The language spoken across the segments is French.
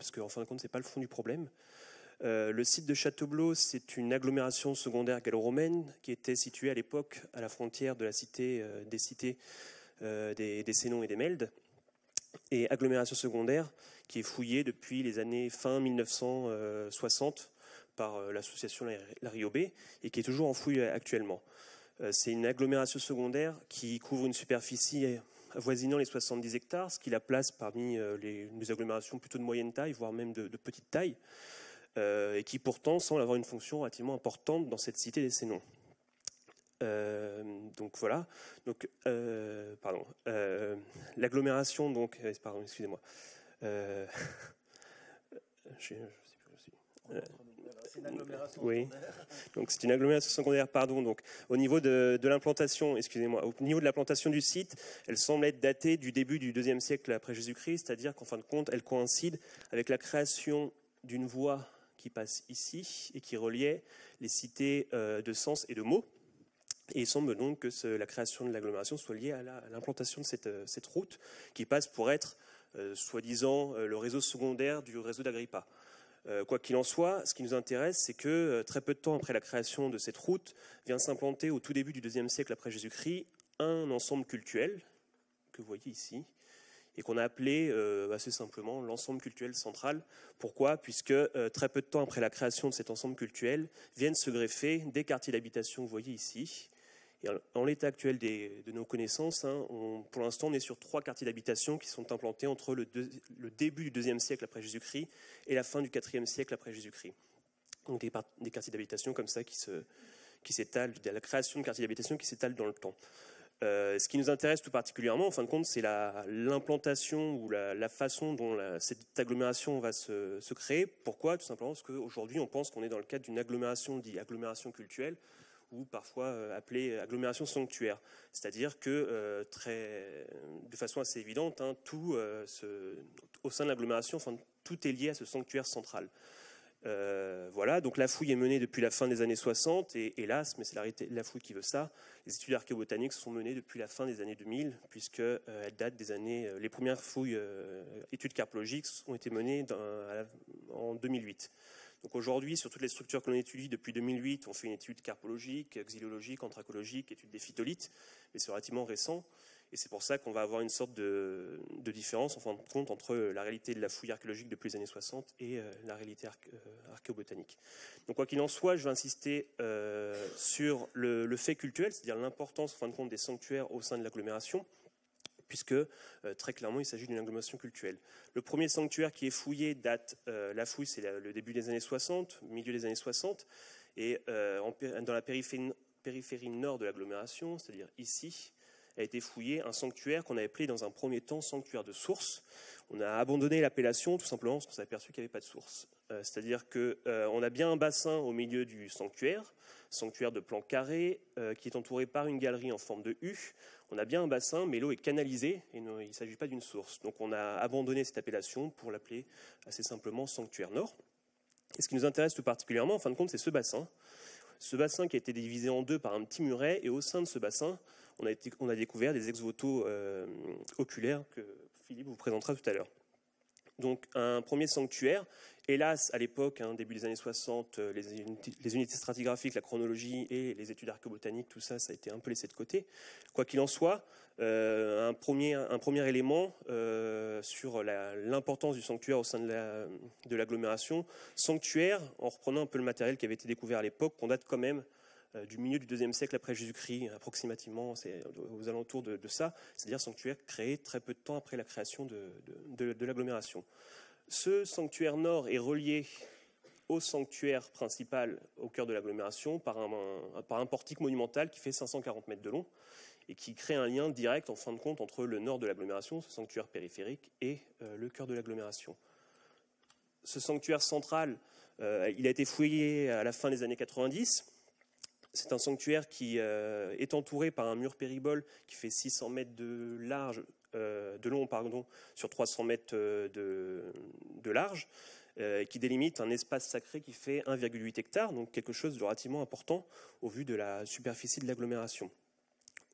parce qu'en fin de compte, ce n'est pas le fond du problème. Euh, le site de châteaubleau c'est une agglomération secondaire gallo-romaine qui était située à l'époque à la frontière de la cité, euh, des cités euh, des, des Sénons et des Meldes, et agglomération secondaire qui est fouillée depuis les années fin 1960 par l'association La Riobé et qui est toujours en fouille actuellement. c'est une agglomération secondaire qui couvre une superficie voisinant les 70 hectares, ce qui la place parmi euh, les, agglomérations plutôt de moyenne taille, voire même de, petite taille, euh, et qui pourtant semble avoir une fonction relativement importante dans cette cité des Sénons. Euh, donc voilà. Donc pardon. L'agglomération donc pardon excusez-moi. je, sais plus c'est une agglomération secondaire. Donc c'est une agglomération secondaire, pardon. Donc au niveau de, l'implantation, excusez-moi, au niveau de l'implantation du site, elle semble être datée du début du IIe siècle après Jésus-Christ, c'est-à-dire qu'en fin de compte, elle coïncide avec la création d'une voie qui passe ici et qui reliait les cités euh, de Sens et de mots. Et il semble donc que la création de l'agglomération soit liée à l'implantation de euh, cette, route qui passe pour être, euh, soi-disant, le réseau secondaire du réseau d'Agrippa. Euh, quoi qu'il en soit, ce qui nous intéresse, c'est que euh, très peu de temps après la création de cette route, vient s'implanter au tout début du deuxième siècle après Jésus-Christ un ensemble culturel que vous voyez ici et qu'on a appelé euh, assez simplement l'ensemble culturel central. Pourquoi Puisque très peu de temps après la création de cet ensemble culturel viennent se greffer des quartiers d'habitation, que vous voyez ici, en l'état actuel de nos connaissances, hein, pour l'instant, on est sur trois quartiers d'habitation qui sont implantés entre le, début du deuxième siècle après Jésus-Christ et la fin du quatrième siècle après Jésus-Christ. Donc des, quartiers d'habitation comme ça qui s'étalent, la création de quartiers d'habitation qui s'étalent dans le temps. Euh, ce qui nous intéresse tout particulièrement, en fin de compte, c'est l'implantation ou la, façon dont cette agglomération va se, créer. Pourquoi Tout simplement parce qu'aujourd'hui, on pense qu'on est dans le cadre d'une agglomération, dite agglomération culturelle, ou parfois euh, appelée euh, agglomération sanctuaire. C'est-à-dire que euh, très, de façon assez évidente, hein, tout au sein de l'agglomération, enfin, tout est lié à ce sanctuaire central. voilà, donc la fouille est menée depuis la fin des années 60 et hélas, mais c'est la, fouille qui veut ça, les études archéobotaniques sont menées depuis la fin des années 2000 puisque des années, les premières fouilles études carpologiques ont été menées en 2008 aujourd'hui, sur toutes les structures que l'on étudie depuis 2008, on fait une étude carpologique, xylologique, anthracologique, étude des phytolithes, mais c'est relativement récent. Et c'est pour ça qu'on va avoir une sorte de, différence, en fin de compte, entre la réalité de la fouille archéologique depuis les années 60 et euh, la réalité euh, archéobotanique. Donc quoi qu'il en soit, je vais insister euh, sur le, fait cultuel, c'est-à-dire l'importance, en fin de compte, des sanctuaires au sein de l'agglomération puisque euh, très clairement il s'agit d'une agglomération culturelle. Le premier sanctuaire qui est fouillé date, euh, la fouille c'est le début des années 60, milieu des années 60, et euh, dans la périphérie, nord de l'agglomération, c'est-à-dire ici, a été fouillé un sanctuaire qu'on avait appelé dans un premier temps sanctuaire de source. On a abandonné l'appellation tout simplement parce qu'on s'est aperçu qu'il n'y avait pas de source. C'est-à-dire qu'on a bien un bassin au milieu du sanctuaire, sanctuaire de plan carré euh, qui est entouré par une galerie en forme de U. On a bien un bassin, mais l'eau est canalisée et il ne s'agit pas d'une source. Donc on a abandonné cette appellation pour l'appeler assez simplement sanctuaire nord. Et ce qui nous intéresse tout particulièrement, en fin de compte, c'est ce bassin. Ce bassin qui a été divisé en deux par un petit muret, et au sein de ce bassin, on a, découvert des ex-voto euh, oculaires que Philippe vous présentera tout à l'heure. Donc un premier sanctuaire Hélas, à l'époque, hein, début des années 60, euh, les, unités, stratigraphiques, la chronologie et les études archéobotaniques, tout ça, ça a été un peu laissé de côté. Quoi qu'il en soit, euh, un, premier, élément euh, sur l'importance du sanctuaire au sein de l'agglomération. sanctuaire, en reprenant un peu le matériel qui avait été découvert à l'époque, qu'on date quand même du milieu du deuxième siècle après Jésus-Christ, approximativement, c'est aux alentours de, ça, c'est-à-dire sanctuaire créé très peu de temps après la création de l'agglomération. Ce sanctuaire nord est relié au sanctuaire principal au cœur de l'agglomération par un, portique monumental qui fait 540 mètres de long et qui crée un lien direct en fin de compte entre le nord de l'agglomération, ce sanctuaire périphérique, et euh, le cœur de l'agglomération. Ce sanctuaire central, euh, il a été fouillé à la fin des années 90. C'est un sanctuaire qui euh, est entouré par un mur péribole qui fait 600 mètres de large euh, de long pardon, sur 300 mètres euh, de, large, euh, qui délimite un espace sacré qui fait 1,8 hectare, donc quelque chose de relativement important au vu de la superficie de l'agglomération.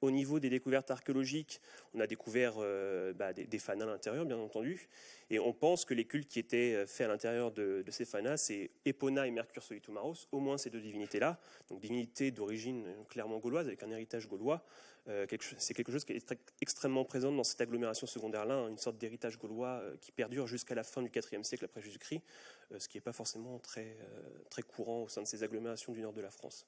Au niveau des découvertes archéologiques, on a découvert euh, bah, des, fanas à l'intérieur, bien entendu, et on pense que les cultes qui étaient euh, faits à l'intérieur de, ces fanas, c'est Epona et Mercure Solitumaros, au moins ces deux divinités-là, donc divinités d'origine euh, clairement gauloise, avec un héritage gaulois. c'est quelque chose qui est extrêmement présent dans cette agglomération secondaire-là, hein, une sorte d'héritage gaulois qui perdure jusqu'à la fin du IVe siècle après Jésus-Christ, ce qui n'est pas forcément très courant au sein de ces agglomérations du nord de la France.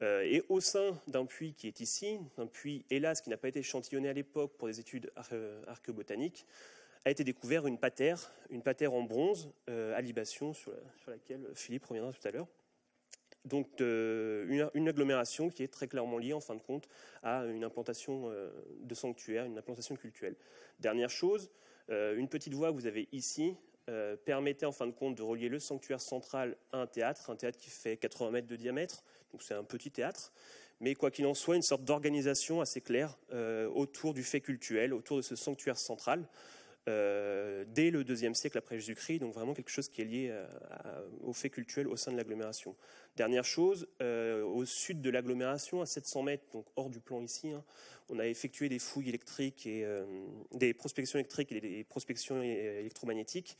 Euh, et au sein d'un puits qui est ici, un puits hélas qui n'a pas été échantillonné à l'époque pour des études archéobotaniques, a été découvert une patère, une patère en bronze euh, à libation sur, laquelle Philippe reviendra tout à l'heure. Donc euh, une, agglomération qui est très clairement liée en fin de compte à une implantation euh, de sanctuaire, une implantation cultuelle. Dernière chose, une petite voie que vous avez ici euh, permettait en fin de compte de relier le sanctuaire central à un théâtre, un théâtre qui fait 80 mètres de diamètre, donc c'est un petit théâtre, mais quoi qu'il en soit, une sorte d'organisation assez claire euh, autour du fait cultuel, autour de ce sanctuaire central. Euh, dès le deuxième siècle après Jésus-Christ, donc vraiment quelque chose qui est lié euh, aux faits cultuels au sein de l'agglomération. Dernière chose, euh, au sud de l'agglomération, à 700 mètres, donc hors du plan ici, hein, on a effectué des fouilles électriques et des prospections électriques et des prospections électromagnétiques,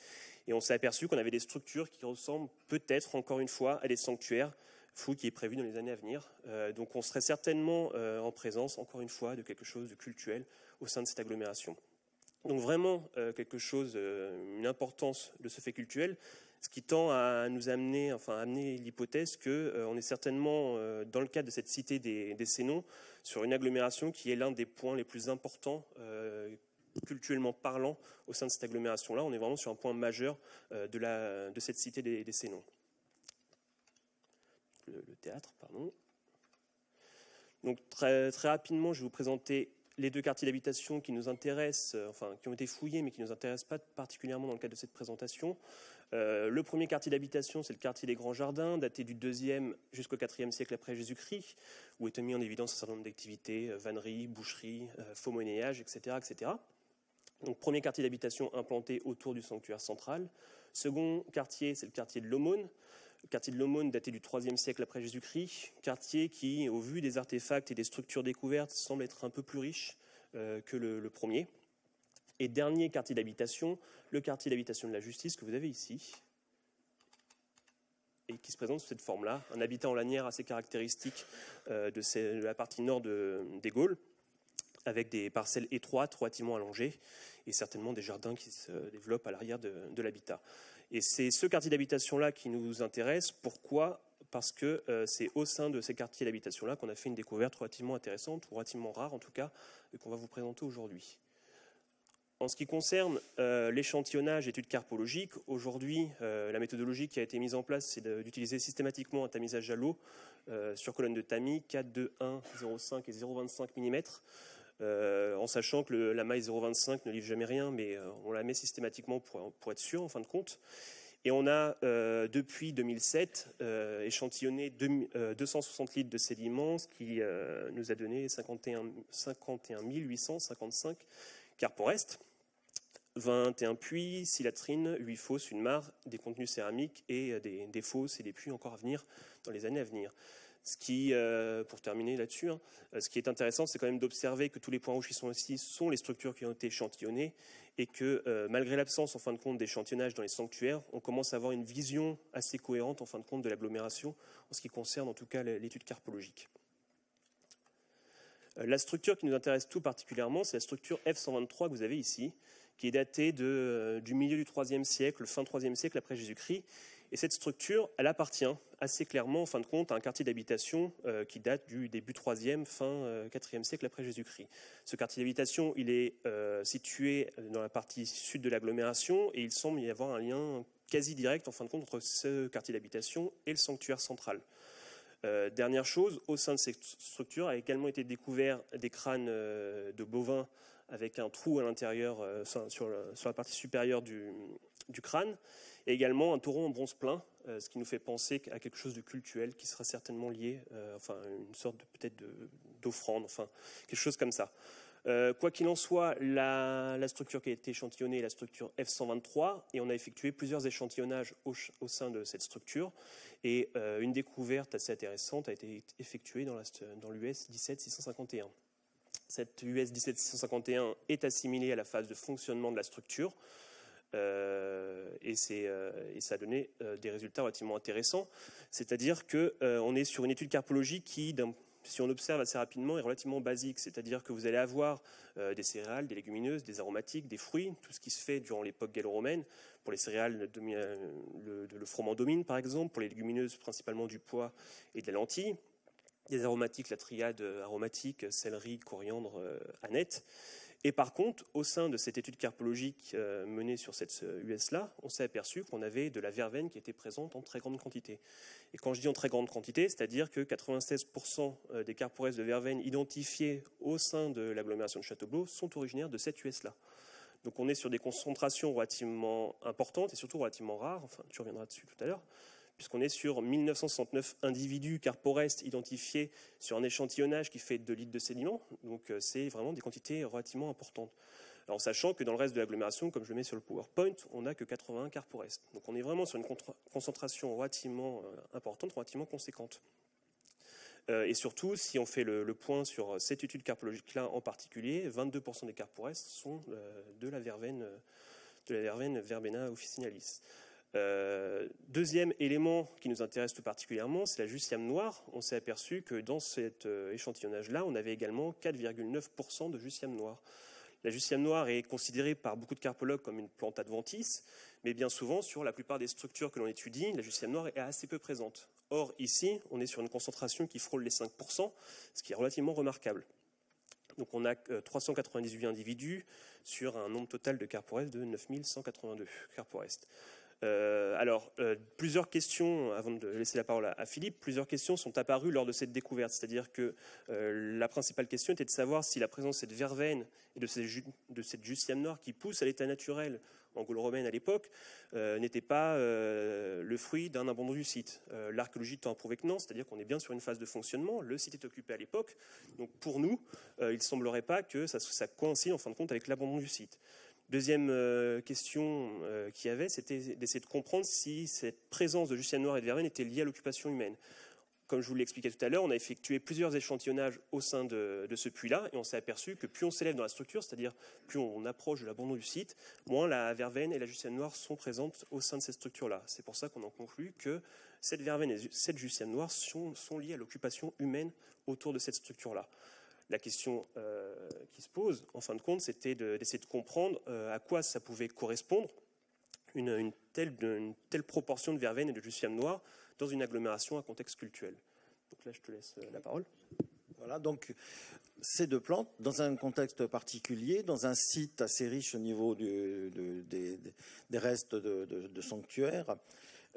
et on s'est aperçu qu'on avait des structures qui ressemblent peut-être encore une fois à des sanctuaires fouilles qui est prévues dans les années à venir. donc on serait certainement en présence, encore une fois, de quelque chose de culturel au sein de cette agglomération. Donc vraiment euh, quelque chose, euh, une importance de ce fait culturel, ce qui tend à nous amener, enfin amener l'hypothèse qu'on euh, est certainement dans le cadre de cette cité des, des Sénons sur une agglomération qui est l'un des points les plus importants culturellement parlant au sein de cette agglomération-là. On est vraiment sur un point majeur de, cette cité des, des Sénons. Le, théâtre, pardon. Donc très, très rapidement, je vais vous présenter les deux quartiers d'habitation qui nous intéressent, euh, enfin qui ont été fouillés mais qui ne nous intéressent pas particulièrement dans le cadre de cette présentation. Euh, le premier quartier d'habitation, c'est le quartier des Grands Jardins, daté du 2e jusqu'au 4e siècle après Jésus-Christ, où est mis en évidence un certain nombre d'activités, euh, vanneries, boucheries, faux etc. etc. Donc premier quartier d'habitation implanté autour du sanctuaire central. Second quartier, c'est le quartier de l'aumône, quartier de l'Aumône daté du IIIe siècle après Jésus-Christ, quartier qui, au vu des artefacts et des structures découvertes, semble être un peu plus riche euh, que le, premier. Et dernier quartier d'habitation, le quartier d'habitation de la justice que vous avez ici, et qui se présente sous cette forme-là, un habitat en lanière assez caractéristique euh, de, la partie nord des Gaules, avec des parcelles étroites, relativement allongées, et certainement des jardins qui se développent à l'arrière de l'habitat. Et c'est ce quartier d'habitation-là qui nous intéresse. Pourquoi parce que euh, c'est au sein de ces quartiers d'habitation-là qu'on a fait une découverte relativement intéressante, ou relativement rare en tout cas, et qu'on va vous présenter aujourd'hui. En ce qui concerne l'échantillonnage euh, l'échantillonnage études carpologiques, aujourd'hui, euh, la méthodologie qui a été mise en place, c'est d'utiliser systématiquement un tamisage à l'eau sur colonne de tamis 4, 2, 1, 0,5 et 0,25 mm euh, en sachant que la maille 0,25 ne livre jamais rien, mais euh, on la met systématiquement pour, être sûr en fin de compte. Et on a, euh, depuis 2007, échantillonné 260 litres de sédiments, ce qui nous a donné 51, 51 855 restes, 21 puits, 6 latrines, 8 fosses, une mare, des contenus céramiques et des, des fosses et des puits encore à venir dans les années à venir. Ce qui, euh, pour terminer là-dessus, hein, euh, ce qui est intéressant, c'est quand même d'observer que tous les points rouges qui sont ici sont les structures qui ont été échantillonnées et que, euh, malgré l'absence, en fin de compte, d'échantillonnage dans les sanctuaires, on commence à avoir une vision assez cohérente, en fin de compte, de l'agglomération, en ce qui concerne en tout cas l'étude carpologique. La structure qui nous intéresse tout particulièrement, c'est la structure F123 que vous avez ici, qui est datée euh, du milieu du IIIe siècle, fin IIIe siècle après Jésus-Christ. Et cette structure, elle appartient assez clairement, en fin de compte, à un quartier d'habitation euh, qui date du début 3e, fin euh, IVe 4e siècle après Jésus-Christ. Ce quartier d'habitation, il est situé dans la partie sud de l'agglomération et il semble y avoir un lien quasi direct, en fin de compte, entre ce quartier d'habitation et le sanctuaire central. dernière chose, au sein de cette structure a également été découvert des crânes de bovins avec un trou à l'intérieur euh, sur, sur, la partie supérieure du, du, crâne, et également un taureau en bronze plein, euh, ce qui nous fait penser à quelque chose de cultuel qui sera certainement lié, euh, enfin une sorte de peut-être d'offrande, enfin quelque chose comme ça. quoi qu'il en soit, la, structure qui a été échantillonnée est la structure F123, et on a effectué plusieurs échantillonnages au, au sein de cette structure, et une découverte assez intéressante a été effectuée dans l'US 17651. Cette US 1751 est assimilée à la phase de fonctionnement de la structure. Euh, euh, et, ça a donné euh, des résultats relativement intéressants. C'est-à-dire que on est sur une étude carpologique qui, si on observe assez rapidement, est relativement basique. C'est-à-dire que vous allez avoir des céréales, des légumineuses, des aromatiques, des fruits, tout ce qui se fait durant l'époque gallo-romaine. Pour les céréales, le, le froment domine par exemple. Pour les légumineuses, principalement du pois et de la lentille des aromatiques, la triade euh, aromatique, céleri, coriandre, euh, aneth. Et par contre, au sein de cette étude carpologique euh, menée sur cette US-là, on s'est aperçu qu'on avait de la verveine qui était présente en très grande quantité. Et quand je dis en très grande quantité, c'est-à-dire que 96% des carpores de verveine identifiées au sein de l'agglomération de châteaubleau sont originaires de cette US-là. Donc on est sur des concentrations relativement importantes et surtout relativement rares, enfin tu reviendras dessus tout à l'heure, puisqu'on est sur 1969 individus carporestes identifiés sur un échantillonnage qui fait 2 litres de sédiments. Donc euh, c'est vraiment des quantités relativement importantes. en sachant que dans le reste de l'agglomération, comme je le mets sur le PowerPoint, on n'a que 81 carporestes. Donc on est vraiment sur une concentration relativement euh, importante, relativement conséquente. Euh, et surtout, si on fait le, point sur cette étude carpologique-là en particulier, 22% des carporestes sont de la verveine, de la verveine verbena officinalis. Euh, deuxième élément qui nous intéresse tout particulièrement, c'est la justiciame noire. On s'est aperçu que dans cet euh, échantillonnage-là, on avait également 4,9% de justiciame noire. La justiciame noire est considérée par beaucoup de carpologues comme une plante adventice, mais bien souvent, sur la plupart des structures que l'on étudie, la justiciame noire est assez peu présente. Or, ici, on est sur une concentration qui frôle les 5%, ce qui est relativement remarquable. Donc on a 398 euh, individus sur un nombre total de carpores de 9182 carpores. Euh, alors, euh, plusieurs questions, avant de laisser la parole à, Philippe, plusieurs questions sont apparues lors de cette découverte. C'est-à-dire que euh, la principale question était de savoir si la présence de cette verveine et de, cette jussiane noire qui pousse à l'état naturel en Gaule-Romaine à l'époque n'était pas le fruit d'un abandon du site. L'archéologie tend à prouver que non, c'est-à-dire qu'on est bien sur une phase de fonctionnement. Le site est occupé à l'époque. Donc, pour nous, il ne semblerait pas que ça coïncide en fin de compte avec l'abandon du site. Deuxième euh, question euh, qu'il y avait, c'était d'essayer de comprendre si cette présence de Lucien noire et de verveine était liée à l'occupation humaine. Comme je vous l'expliquais tout à l'heure, on a effectué plusieurs échantillonnages au sein de, ce puits-là et on s'est aperçu que plus on s'élève dans la structure, c'est-à-dire plus on approche de l'abandon du site, moins la verveine et la justienne noire sont présentes au sein de cette structure-là. C'est pour ça qu'on en conclut que cette verveine et cette justienne noire sont liées à l'occupation humaine autour de cette structure-là la question euh, qui se pose, en fin de compte, c'était d'essayer de, comprendre euh, à quoi ça pouvait correspondre une, telle, proportion de verveine et de jussiam noir dans une agglomération à contexte culturel. Donc là, je te laisse euh, la parole. Voilà, donc ces deux plantes, dans un contexte particulier, dans un site assez riche au niveau des, restes de sanctuaires,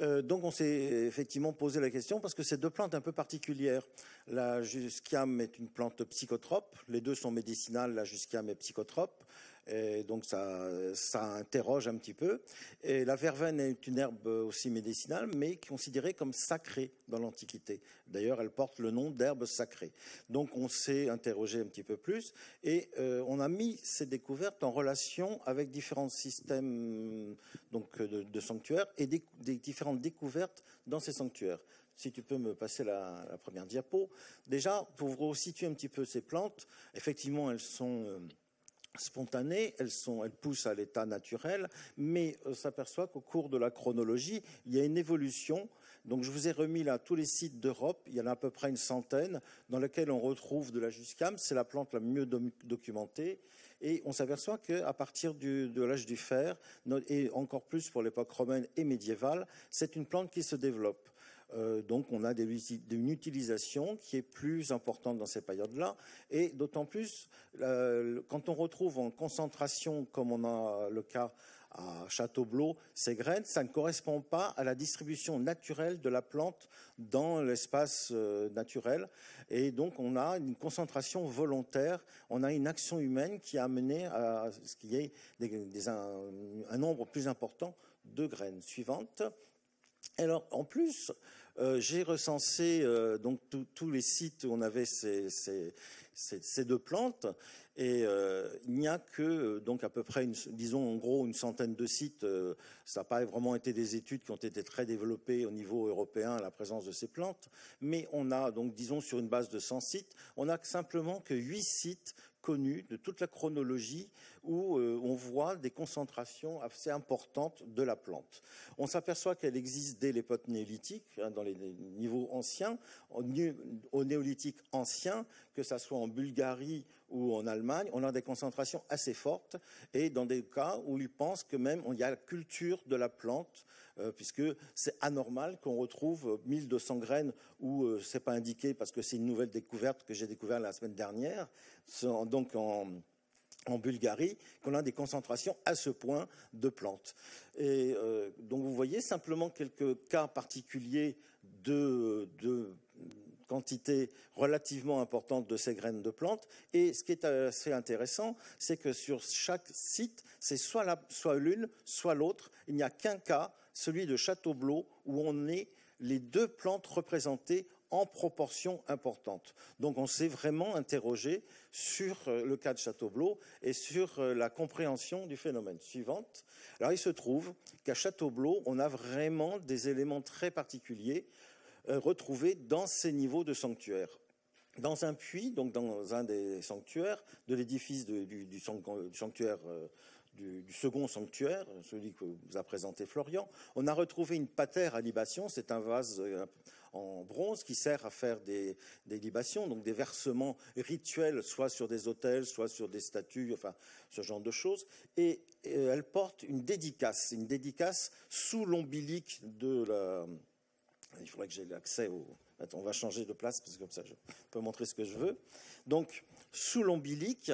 euh, donc on s'est effectivement posé la question parce que c'est deux plantes un peu particulières. La jusquiam est une plante psychotrope, les deux sont médicinales, la jusquiam est psychotrope donc ça, interroge un petit peu. Et la verveine est une herbe aussi médicinale, mais considérée comme sacrée dans l'Antiquité. D'ailleurs, elle porte le nom d'herbe sacrée. Donc on s'est interrogé un petit peu plus et euh, on a mis ces découvertes en relation avec différents systèmes donc, de, sanctuaires et des, différentes découvertes dans ces sanctuaires si tu peux me passer la, la, première diapo. Déjà, pour vous situer un petit peu ces plantes, effectivement, elles sont euh, spontanées, elles, sont, elles poussent à l'état naturel, mais on euh, s'aperçoit qu'au cours de la chronologie, il y a une évolution. Donc je vous ai remis là tous les sites d'Europe, il y en a à peu près une centaine, dans lesquels on retrouve de la juscam, c'est la plante la mieux documentée, et on s'aperçoit qu'à partir de l'âge du fer, et encore plus pour l'époque romaine et médiévale, c'est une plante qui se développe. Euh, donc on a des, une utilisation qui est plus importante dans ces périodes-là, et d'autant plus euh, quand on retrouve en concentration, comme on a le cas à Châteaublot, ces graines, ça ne correspond pas à la distribution naturelle de la plante dans l'espace euh, naturel. Et donc, on a une concentration volontaire, on a une action humaine qui a amené à ce qu'il y ait un, nombre plus important de graines. suivantes. Alors en plus, euh, j'ai recensé euh, donc tous les sites où on avait ces, deux plantes et euh, il n'y a que donc à peu près une, disons en gros une centaine de sites. ça n'a pas vraiment été des études qui ont été très développées au niveau européen à la présence de ces plantes, mais on a donc disons sur une base de 100 sites, on n'a simplement que 8 sites connue de toute la chronologie où euh, on voit des concentrations assez importantes de la plante. On s'aperçoit qu'elle existe dès l'époque néolithique, hein, dans les niveaux anciens, au, néolithique ancien, que ce soit en Bulgarie ou en Allemagne, on a des concentrations assez fortes et dans des cas où ils pense que même il y a la culture de la plante euh, puisque c'est anormal qu'on retrouve 1200 graines où ce euh, c'est pas indiqué parce que c'est une nouvelle découverte que j'ai découverte la semaine dernière, donc en, Bulgarie, qu'on a des concentrations à ce point de plantes. Et euh, donc vous voyez simplement quelques cas particuliers de, de quantité relativement importante de ces graines de plantes. Et ce qui est assez intéressant, c'est que sur chaque site, c'est soit l'une, soit, l'autre. Il n'y a qu'un cas, celui de Châteaublot, où on est les deux plantes représentées en proportion importante. Donc on s'est vraiment interrogé sur euh, le cas de Châteaublot et sur euh, la compréhension du phénomène. Suivante. Alors il se trouve qu'à Châteaubleau, on a vraiment des éléments très particuliers. Euh, retrouvés dans ces niveaux de sanctuaire. dans un puits, donc dans un des sanctuaires de l'édifice du, sanctuaire euh, du, second sanctuaire, celui que vous a présenté Florian, on a retrouvé une patère à libation. C'est un vase euh, en bronze qui sert à faire des, libations, donc des versements rituels, soit sur des autels, soit sur des statues, enfin ce genre de choses. Et, et elle porte une dédicace, une dédicace sous l'ombilique de la il faudrait que j'ai l'accès au. on va changer de place parce que comme ça je peux montrer ce que je veux. Donc, sous l'ombilique,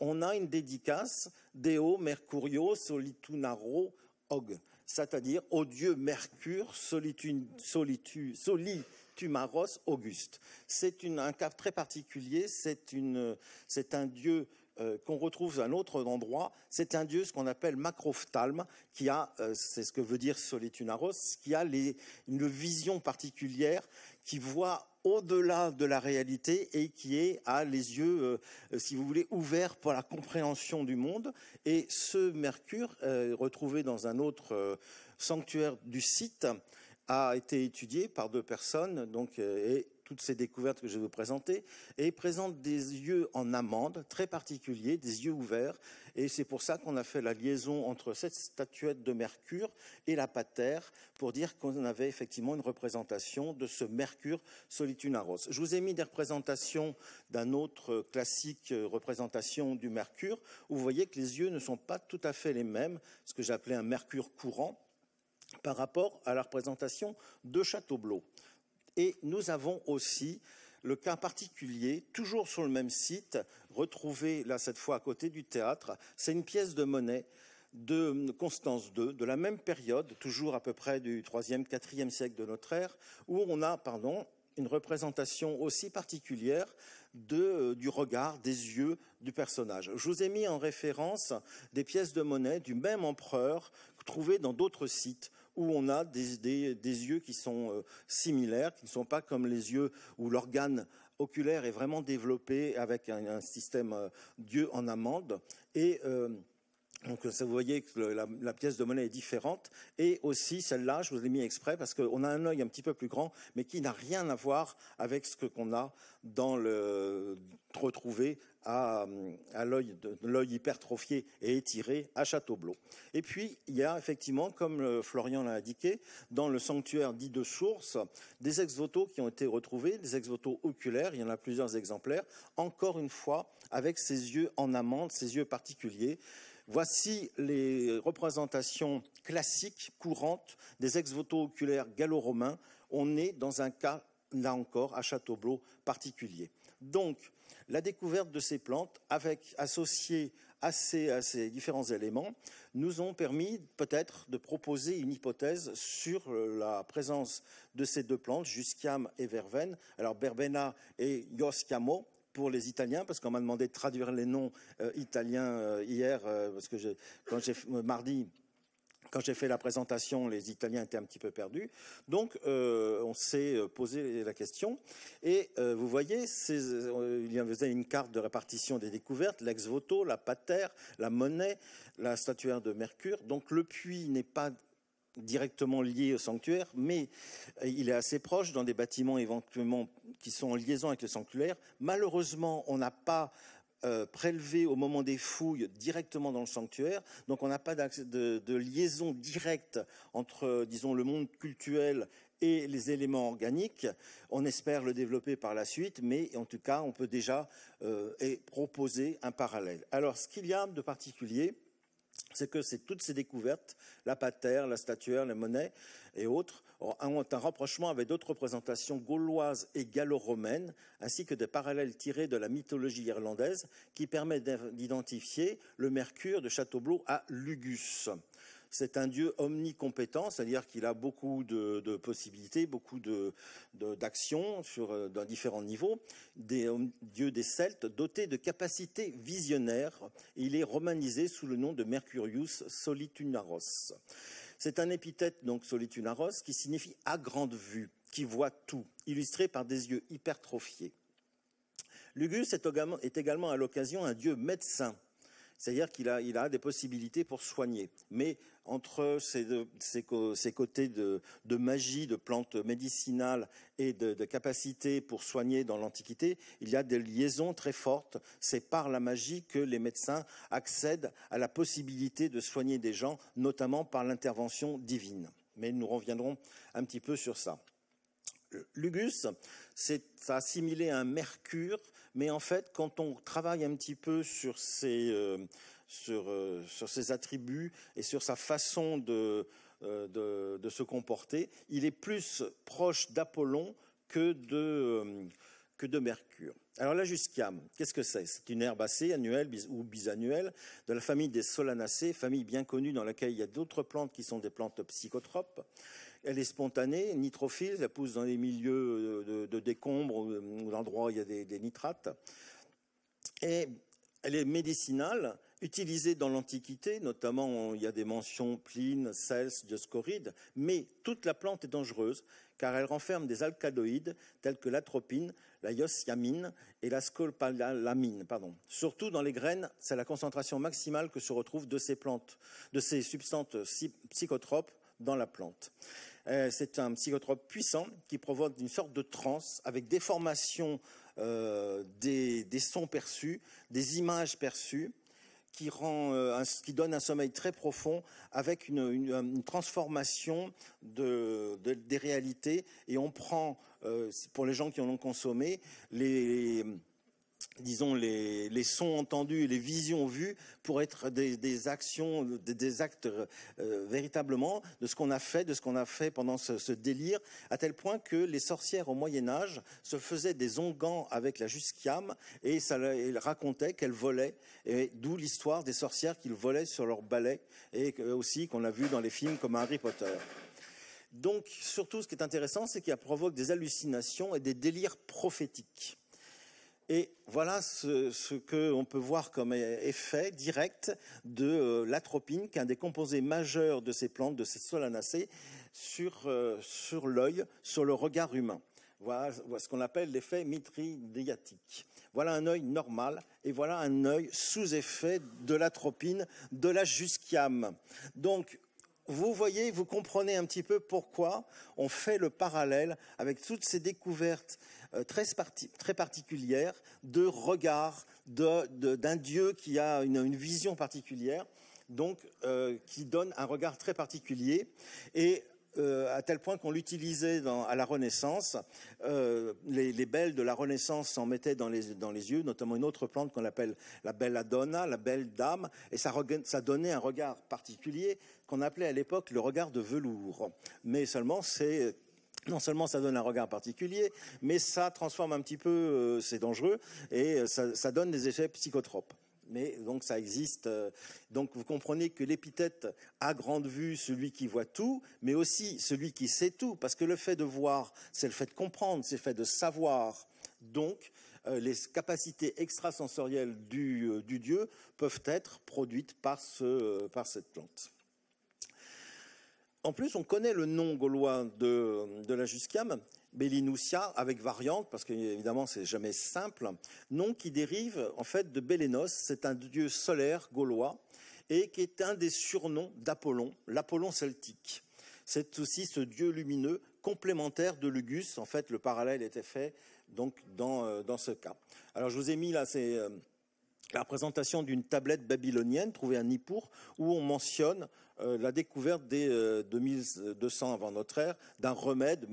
on a une dédicace Deo Mercurio Solitunaro Og, c'est-à-dire au dieu Mercure Solitumaros Auguste. C'est un cas très particulier, c'est un dieu euh, qu'on retrouve à un autre endroit. C'est un dieu, ce qu'on appelle macrophthalme, qui a, euh, c'est ce que veut dire solitunaros, qui a une vision particulière, qui voit au-delà de la réalité et qui est à les yeux, euh, si vous voulez, ouverts pour la compréhension du monde. Et ce Mercure, retrouvé dans un autre sanctuaire du site, a été étudié par deux personnes, donc, toutes ces découvertes que je vais vous présenter. Et il présente des yeux en amande, très particuliers, des yeux ouverts. Et c'est pour ça qu'on a fait la liaison entre cette statuette de Mercure et la patère pour dire qu'on avait effectivement une représentation de ce Mercure solitunaros. Je vous ai mis des représentations d'un autre classique représentation du Mercure, où vous voyez que les yeux ne sont pas tout à fait les mêmes, ce que j'appelais un Mercure courant par rapport à la représentation de Châteaublot. Et nous avons aussi le cas particulier, toujours sur le même site, retrouvé là cette fois à côté du théâtre, c'est une pièce de monnaie de Constance II, de la même période, toujours à peu près du 3e, 4e siècle de notre ère, où on a, pardon, une représentation aussi particulière euh, du regard, des yeux du personnage. Je vous ai mis en référence des pièces de monnaie du même empereur trouvées dans d'autres sites où on a des, yeux qui sont euh, similaires, qui ne sont pas comme les yeux où l'organe oculaire est vraiment développé avec un, système euh, d'yeux en amande. Et euh, donc vous voyez que la, pièce de monnaie est différente. Et aussi celle-là, je vous l'ai mis exprès parce qu'on a un œil un petit peu plus grand, mais qui n'a rien à voir avec ce qu'on a dans le retrouvé à, l'œil, hypertrophié et étiré à Châteaublot. Et puis, il y a effectivement, comme euh, Florian l'a indiqué, dans le sanctuaire dit de source, des ex-voto qui ont été retrouvés, des ex-voto oculaires, il y en a plusieurs exemplaires, encore une fois, avec ses yeux en amande, ses yeux particuliers. Voici les représentations classiques, courantes, des ex-voto oculaires gallo-romains. On est dans un cas, là encore, à Châteaubleau particulier. Donc, la découverte de ces plantes, avec, à ces, différents éléments, nous ont permis peut-être de proposer une hypothèse sur euh, la présence de ces deux plantes, Jusciam et Verveine. Alors, Verbena et Yoscamo, pour les Italiens, parce qu'on m'a demandé de traduire les noms euh, italiens euh, hier, parce que quand j'ai mardi, quand j'ai fait la présentation, les Italiens étaient un petit peu perdus. Donc, euh, on s'est euh, posé la question. Et euh, vous voyez, il y avait une carte de répartition des découvertes, l'ex-voto, la pater, la monnaie, la statuaire de Mercure. Donc, le puits n'est pas directement lié au sanctuaire, mais il est assez proche dans des bâtiments éventuellement qui sont en liaison avec le sanctuaire. Malheureusement, on n'a pas euh, prélevés au moment des fouilles directement dans le sanctuaire. Donc on n'a pas de, de, liaison directe entre, disons, le monde culturel et les éléments organiques. On espère le développer par la suite, mais en tout cas, on peut déjà euh, proposer un parallèle. Alors, ce qu'il y a de particulier, c'est que toutes ces découvertes, la patère, la statuaire, les monnaie et autres, ont un rapprochement avec d'autres représentations gauloises et gallo-romaines, ainsi que des parallèles tirés de la mythologie irlandaise, qui permet d'identifier le mercure de Châteaubleau à Lugus c'est un Dieu omnicompétent, c'est-à-dire qu'il a beaucoup de, possibilités, beaucoup d'actions de, sur euh, différents niveaux. Des, euh, dieu des Celtes, doté de capacités visionnaires, il est romanisé sous le nom de Mercurius Solitunaros. C'est un épithète donc Solitunaros qui signifie à grande vue, qui voit tout, illustré par des yeux hypertrophiés. Lugus est également à l'occasion un dieu médecin, c'est-à-dire qu'il a, a des possibilités pour soigner. Mais entre ces, côtés de, magie, de plantes médicinales et de, de pour soigner dans l'Antiquité, il y a des liaisons très fortes. C'est par la magie que les médecins accèdent à la possibilité de soigner des gens, notamment par l'intervention divine. Mais nous reviendrons un petit peu sur ça. Lugus, c'est assimilé à un mercure, mais en fait, quand on travaille un petit peu sur ses, euh, euh, attributs et sur sa façon euh, de, se comporter, il est plus proche d'Apollon que de, Mercure. Alors la jusquiam, qu'est-ce que c'est C'est une herbacée annuelle ou bisannuelle de la famille des solanacées, famille bien connue dans laquelle il y a d'autres plantes qui sont des plantes psychotropes. Elle est spontanée, nitrophile, elle pousse dans les milieux euh, de, de décombres euh, ou d'endroits où il y a des, nitrates. Et elle est médicinale, utilisée dans l'Antiquité, notamment il y a des mentions Pline, Cels, Dioscoride, mais toute la plante est dangereuse car elle renferme des alcaloïdes tels que l'atropine, la yosiamine et la scopolamine. Pardon. Surtout dans les graines, c'est la concentration maximale que se retrouve de ces plantes, de ces substances psychotropes dans la plante. Euh, c'est un psychotrope puissant qui provoque une sorte de transe avec déformation euh, des, sons perçus, des images perçues, qui, rend, euh, qui donne un sommeil très profond avec une, transformation des réalités. Et on prend, pour les gens qui en ont consommé, les disons les, sons entendus, les visions vues pour être des, actions, des, actes euh, véritablement de ce qu'on a fait, de ce qu'on a fait pendant ce, délire, à tel point que les sorcières au Moyen Âge se faisaient des ongans avec la jusquiame et ça racontaient qu'elles volaient, et d'où l'histoire des sorcières qu'ils volaient sur leur balai et aussi qu'on a vu dans les films comme Harry Potter. Donc surtout ce qui est intéressant, c'est qu'il provoque des hallucinations et des délires prophétiques. Et voilà ce, ce qu'on peut voir comme effet direct de euh, l'atropine, qui est un des composés majeurs de ces plantes, de ces solanacées, sur, euh, sur l'œil, sur le regard humain. Voilà, ce qu'on appelle l'effet mitridiatique. Voilà un œil normal et voilà un œil sous effet de l'atropine, de la jusquiame. Donc, vous voyez, vous comprenez un petit peu pourquoi on fait le parallèle avec toutes ces découvertes euh, très, particulières de regard d'un Dieu qui a une, vision particulière, donc euh, qui donne un regard très particulier. Et euh, à tel point qu'on l'utilisait à la Renaissance. Euh, les, belles de la Renaissance s'en mettaient dans les, yeux, notamment une autre plante qu'on appelle la belle donna, la belle dame, et ça, donnait un regard particulier qu'on appelait à l'époque le regard de velours. Mais seulement, non seulement ça donne un regard particulier, mais ça transforme un petit peu, euh, c'est dangereux, et ça, ça donne des effets psychotropes mais donc ça existe. Euh, donc vous comprenez que l'épithète à grande vue, celui qui voit tout, mais aussi celui qui sait tout, parce que le fait de voir, c'est le fait de comprendre, c'est le fait de savoir. Donc euh, les capacités extrasensorielles euh, du, Dieu peuvent être produites par, cette plante. En plus, on connaît le nom gaulois de, la juscam, Bellinusia avec variante, parce qu'évidemment c'est jamais simple, nom qui dérive en fait de Bélénos, c'est un dieu solaire gaulois et qui est un des surnoms d'Apollon, l'Apollon celtique. C'est aussi ce dieu lumineux complémentaire de Lugus. En fait, le parallèle était fait donc dans, euh, dans ce cas. Alors je vous ai mis là, c'est euh, la présentation d'une tablette babylonienne trouvée à Nippur où on mentionne euh, la découverte dès 2200 avant notre ère d'un remède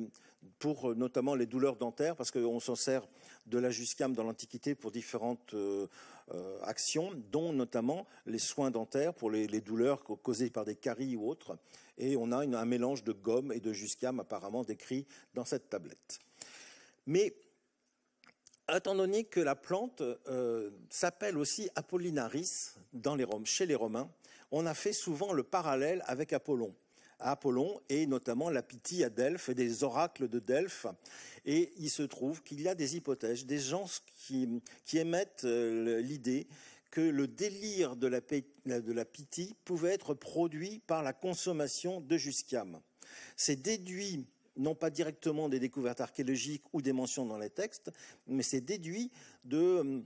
pour euh, notamment les douleurs dentaires, parce qu'on s'en sert de la juscame dans l'Antiquité pour différentes euh, euh, actions, dont notamment les soins dentaires pour les, douleurs causées par des caries ou autres. Et on a un mélange de gomme et de juscame apparemment décrit dans cette tablette. Mais étant donné que la plante s'appelle aussi Apollinaris dans les Roms, chez les Romains, on a fait souvent le parallèle avec Apollon à Apollon et notamment la Pythie à Delphes et des oracles de Delphes. Et il se trouve qu'il y a des hypothèses, des gens qui, émettent euh, l'idée que le délire de la, Pythie pouvait être produit par la consommation de jusquiam. C'est déduit non pas directement des découvertes archéologiques ou des mentions dans les textes, mais c'est déduit hum,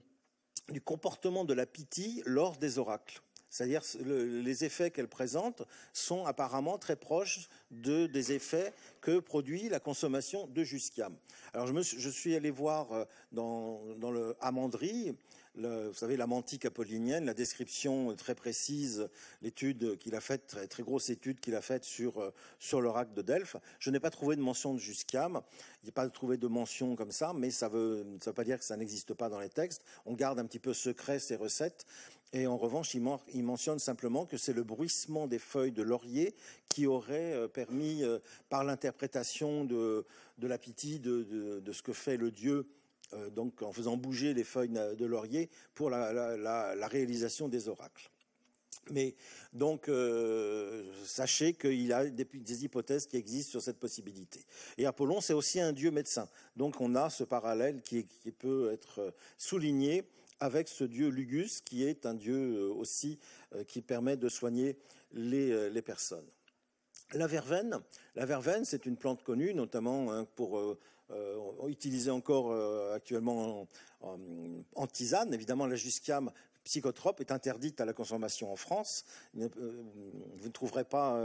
du comportement de la Pythie lors des oracles. C'est-à-dire que les effets qu'elle présente sont apparemment très proches des effets que produit la consommation de jusquiam. Alors je, je suis allé voir euh, dans, dans le Amandry vous savez, la mantique apollinienne, la description très précise, l'étude qu'il a faite, très, grosse étude qu'il a faite sur, euh, sur l'oracle de Delphes. Je n'ai pas trouvé de mention de Jusquiam, il n'y a pas trouvé de mention comme ça, mais ça ne veut, pas dire que ça n'existe pas dans les textes. On garde un petit peu secret ces recettes. Et en revanche, il, mentionne simplement que c'est le bruissement des feuilles de laurier qui aurait euh, permis, euh, par l'interprétation de, de l'appétit de, ce que fait le dieu euh, donc en faisant bouger les feuilles de laurier pour la, réalisation des oracles. Mais donc, euh, sachez qu'il y a des, hypothèses qui existent sur cette possibilité. Et Apollon, c'est aussi un dieu médecin. Donc, on a ce parallèle qui, peut être euh, souligné avec ce dieu Lugus, qui est un dieu aussi qui permet de soigner les, personnes. La verveine, la verveine, c'est une plante connue, notamment hein, pour euh, utilisé encore euh, actuellement en, tisane. Évidemment, la jusquiam psychotrope est interdite à la consommation en France. Euh, vous ne trouverez pas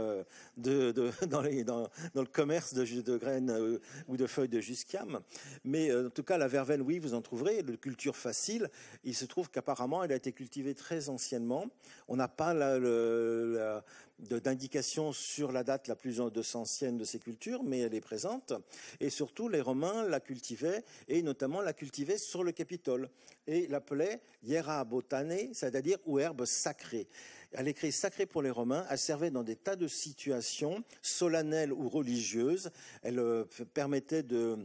de, dans, le commerce de, graines ou de feuilles de jusquiam. Mais en tout cas, la verveine, oui, vous en trouverez. De culture facile. Il se trouve qu'apparemment, elle a été cultivée très anciennement. On n'a pas le la, d'indications sur la date la plus ancienne de ces cultures, mais elle est présente. Et surtout, les Romains la cultivaient, et notamment la cultivaient sur le Capitole, et l'appelaient hiera botane, c'est-à-dire ou herbe sacrée. Elle est créée sacrée pour les Romains, elle servait dans des tas de situations solennelles ou religieuses. Elle euh, permettait de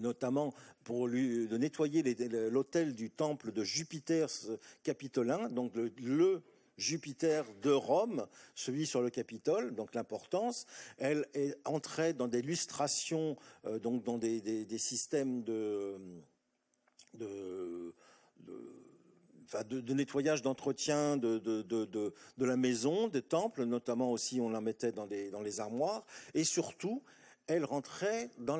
notamment pour lui, de nettoyer l'autel du temple de Jupiter capitolin, donc le Jupiter de Rome, celui sur le Capitole, donc l'importance. Elle est, entrait dans des lustrations, euh, donc dans des, systèmes de, nettoyage, d'entretien de, la maison, des temples, notamment aussi on la mettait dans les armoires, et surtout elle rentrait dans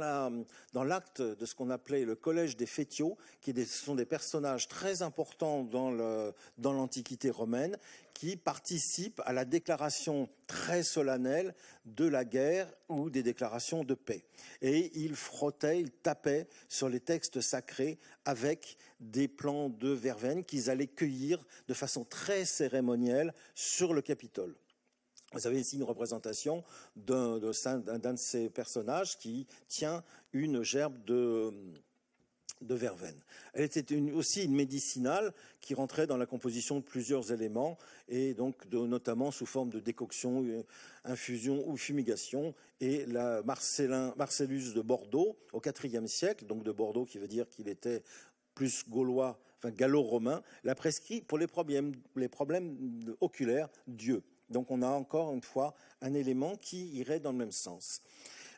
l'acte de ce qu'on appelait le collège des Fétiaux, qui sont des personnages très importants dans l'Antiquité romaine, qui participent à la déclaration très solennelle de la guerre ou des déclarations de paix. Et ils frottaient, ils tapaient sur les textes sacrés avec des plants de verveine qu'ils allaient cueillir de façon très cérémonielle sur le Capitole vous avez ici une représentation d'un de, ces personnages qui tient une gerbe de, verveine. Elle était aussi une médicinale qui rentrait dans la composition de plusieurs éléments et donc notamment sous forme de décoction, euh, infusion ou fumigation. Et la Marcellus de Bordeaux au IVe siècle, donc de Bordeaux qui veut dire qu'il était plus gaulois, enfin gallo-romain, l'a prescrit pour les problèmes, les problèmes oculaires dieu. Donc on a encore une fois un élément qui irait dans le même sens.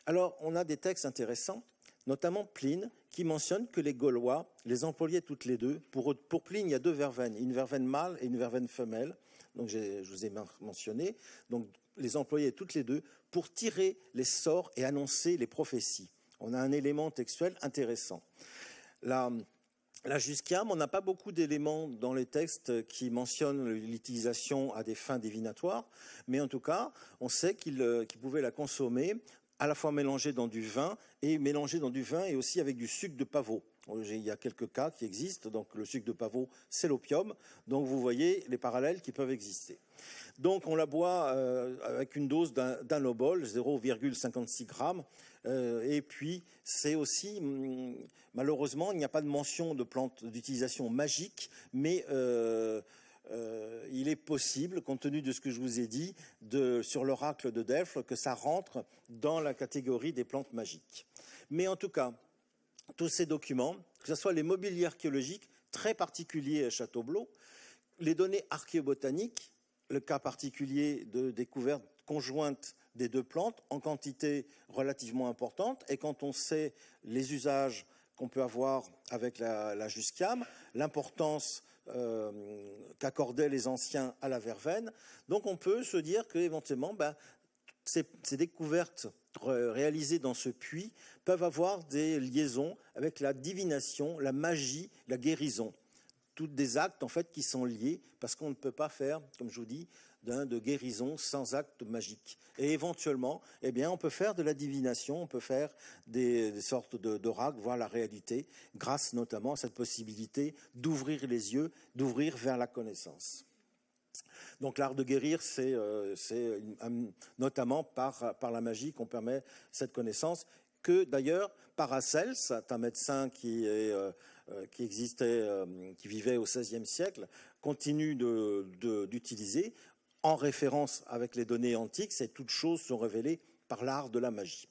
Alors on a des textes intéressants, notamment Pline, qui mentionne que les Gaulois les employaient toutes les deux. Pour, Pline, il y a deux verveines, une verveine mâle et une verveine femelle, donc je, vous ai mentionné, donc les employaient toutes les deux pour tirer les sorts et annoncer les prophéties. On a un élément textuel intéressant. La jusquiam, on n'a pas beaucoup d'éléments dans les textes qui mentionnent l'utilisation à des fins divinatoires, mais en tout cas, on sait qu'il pouvaient euh, pouvait la consommer à la fois mélangée dans du vin et mélangée dans du vin et aussi avec du sucre de pavot. Euh, il y a quelques cas qui existent, donc le sucre de pavot, c'est l'opium, donc vous voyez les parallèles qui peuvent exister. Donc on la boit euh, avec une dose d'un obol, 0,56 grammes, euh, et puis, c'est aussi, mm, malheureusement, il n'y a pas de mention de plantes d'utilisation magique, mais euh, euh, il est possible, compte tenu de ce que je vous ai dit sur l'oracle de Delphes, que ça rentre dans la catégorie des plantes magiques. Mais en tout cas, tous ces documents, que ce soit les mobiliers archéologiques, très particuliers à Châteaubleau, les données archéobotaniques, le cas particulier de découverte conjointes des deux plantes en quantité relativement importante. Et quand on sait les usages qu'on peut avoir avec la, la l'importance euh, qu'accordaient les anciens à la verveine, donc on peut se dire qu'éventuellement, ben, ces, découvertes réalisées dans ce puits peuvent avoir des liaisons avec la divination, la magie, la guérison. Toutes des actes en fait qui sont liés parce qu'on ne peut pas faire, comme je vous dis, de, guérison sans acte magique. Et éventuellement, eh bien, on peut faire de la divination, on peut faire des, sortes d'oracles, voir la réalité, grâce notamment à cette possibilité d'ouvrir les yeux, d'ouvrir vers la connaissance. Donc l'art de guérir, c'est euh, euh, notamment par, la magie qu'on permet cette connaissance que d'ailleurs Paracels, un médecin qui, euh, existait, qui vivait au XVIe siècle, continue d'utiliser en référence avec les données antiques, c'est toutes choses sont révélées par l'art de la magie.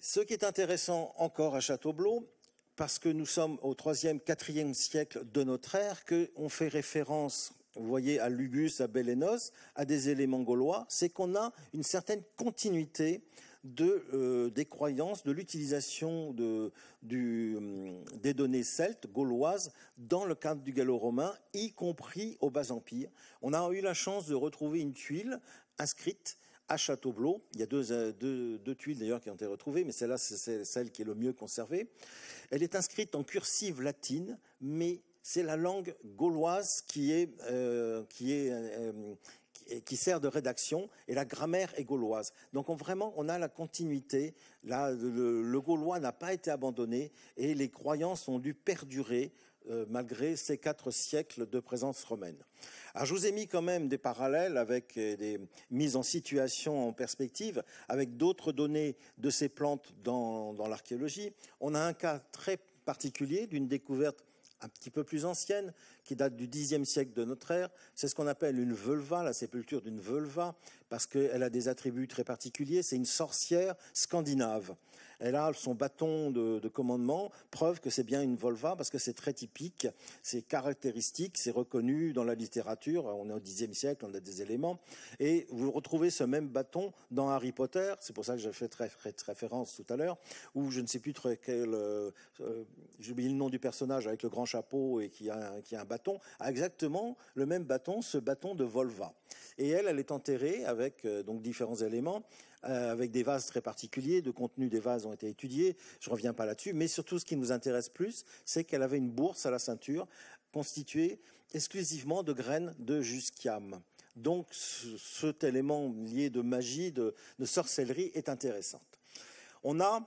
Ce qui est intéressant encore à châteaubleau parce que nous sommes au troisième, quatrième siècle de notre ère, qu'on fait référence, vous voyez, à Lugus, à Bélénos, à des éléments gaulois, c'est qu'on a une certaine continuité de, euh, des croyances, de l'utilisation euh, des données celtes, gauloises, dans le cadre du gallo-romain, y compris au Bas-Empire. On a eu la chance de retrouver une tuile inscrite à Châteaublot. Il y a deux, euh, tuiles d'ailleurs qui ont été retrouvées, mais celle-là, c'est celle qui est le mieux conservée. Elle est inscrite en cursive latine, mais c'est la langue gauloise qui est, qui sert de rédaction, et la grammaire est gauloise. Donc vraiment, on a la continuité. le, gaulois n'a pas été abandonné, et les croyances ont dû perdurer euh, malgré ces quatre siècles de présence romaine. Alors, ah, je vous ai mis quand même des parallèles avec euh, des mises en situation en perspective, avec d'autres données de ces plantes dans l'archéologie. On a un cas très particulier d'une découverte un petit peu plus ancienne qui date du Xe siècle de notre ère. C'est ce qu'on appelle une vulva, la sépulture d'une vulva, parce qu'elle a des attributs très particuliers. C'est une sorcière scandinave. Elle a son bâton de, commandement, preuve que c'est bien une vulva, parce que c'est très typique, c'est caractéristique, c'est reconnu dans la littérature. On est au Xe siècle, on a des éléments. Et vous retrouvez ce même bâton dans Harry Potter, c'est pour ça que j'ai fait très, très, référence tout à l'heure, où je ne sais plus très quel... Euh, euh, j'ai oublié le nom du personnage avec le grand chapeau et qui a, qui a un bâton a exactement le même bâton, ce bâton de Volva. Et elle, elle est enterrée avec euh, donc différents éléments, euh, avec des vases très particuliers, de contenu des vases ont été étudiés, je ne reviens pas là-dessus, mais surtout ce qui nous intéresse plus, c'est qu'elle avait une bourse à la ceinture constituée exclusivement de graines de jusquiam. Donc cet élément lié de magie, de, de sorcellerie est intéressant. On a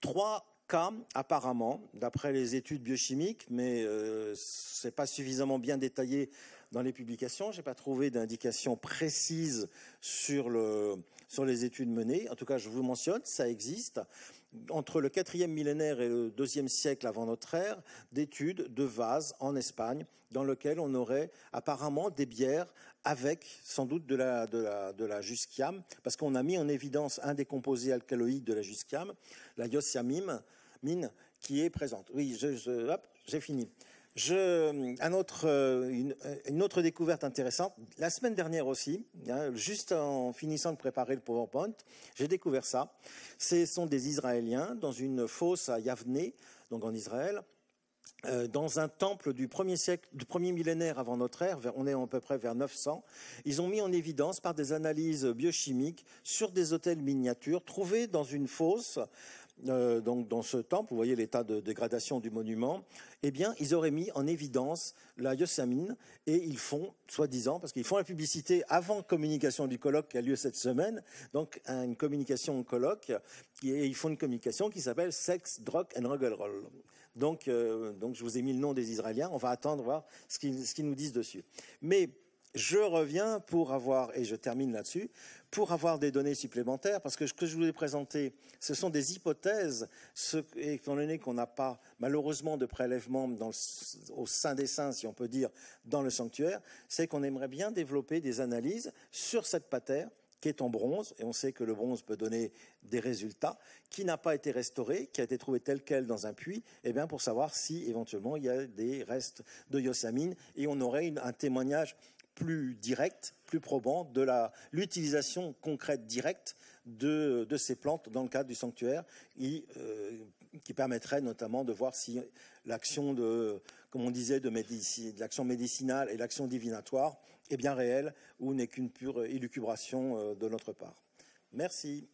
trois cas, apparemment, d'après les études biochimiques, mais euh, ce n'est pas suffisamment bien détaillé dans les publications. Je n'ai pas trouvé d'indication précise sur, les études menées. En tout cas, je vous mentionne, ça existe. Entre le 4e millénaire et le 2e siècle avant notre ère, d'études de vases en Espagne dans lesquelles on aurait apparemment des bières avec sans doute de la, de jusquiam, parce qu'on a mis en évidence un des composés alcaloïdes de la jusquiam, la yossiamine, mine qui est présente. Oui, j'ai fini. un autre, euh, euh, une, autre découverte intéressante, la semaine dernière aussi, hein, juste en finissant de préparer le PowerPoint, j'ai découvert ça. Ce sont des Israéliens dans une fosse à Yavne, donc en Israël, euh, dans un temple du premier siècle, du premier millénaire avant notre ère, on est à peu près vers 900, ils ont mis en évidence par des analyses biochimiques sur des hôtels miniatures trouvés dans une fosse euh, donc dans ce temple, vous voyez l'état de dégradation du monument, eh bien, ils auraient mis en évidence la Yosemite et ils font, soi-disant, parce qu'ils font la publicité avant communication du colloque qui a lieu cette semaine, donc une communication au colloque, et ils font une communication qui s'appelle Sex, Drug and Rock'n'Roll. Donc, euh, donc, je vous ai mis le nom des Israéliens, on va attendre voir ce qu'ils nous disent dessus. Mais je reviens pour avoir, et je termine là-dessus, pour avoir des données supplémentaires, parce que ce que je voulais présenter, ce sont des hypothèses, ce, étant donné qu'on n'a pas malheureusement de prélèvements au sein des saints, si on peut dire, dans le sanctuaire, c'est qu'on aimerait bien développer des analyses sur cette patère qui est en bronze, et on sait que le bronze peut donner des résultats, qui n'a pas été restaurée, qui a été trouvée tel quel dans un puits, et eh pour savoir si éventuellement il y a des restes de yosamine, et on aurait un témoignage plus directe, plus probante, de l'utilisation concrète directe de, ces plantes dans le cadre du sanctuaire, euh, qui permettrait notamment de voir si l'action de, comme on disait, de, l'action médicinale et l'action divinatoire est bien réelle ou n'est qu'une pure élucubration euh, de notre part. Merci.